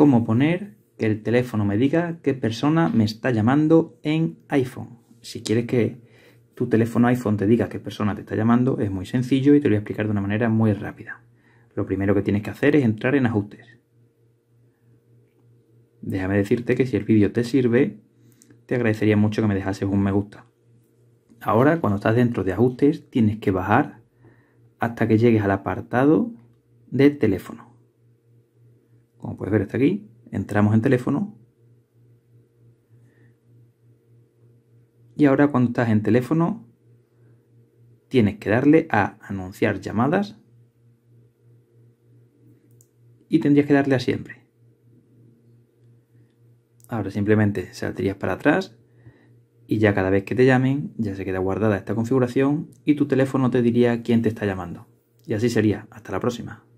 cómo poner que el teléfono me diga qué persona me está llamando en iPhone. Si quieres que tu teléfono iPhone te diga qué persona te está llamando, es muy sencillo y te lo voy a explicar de una manera muy rápida. Lo primero que tienes que hacer es entrar en ajustes. Déjame decirte que si el vídeo te sirve, te agradecería mucho que me dejases un me gusta. Ahora, cuando estás dentro de ajustes, tienes que bajar hasta que llegues al apartado de teléfono como puedes ver está aquí, entramos en teléfono. Y ahora cuando estás en teléfono, tienes que darle a anunciar llamadas y tendrías que darle a siempre. Ahora simplemente saltarías para atrás y ya cada vez que te llamen ya se queda guardada esta configuración y tu teléfono te diría quién te está llamando. Y así sería. Hasta la próxima.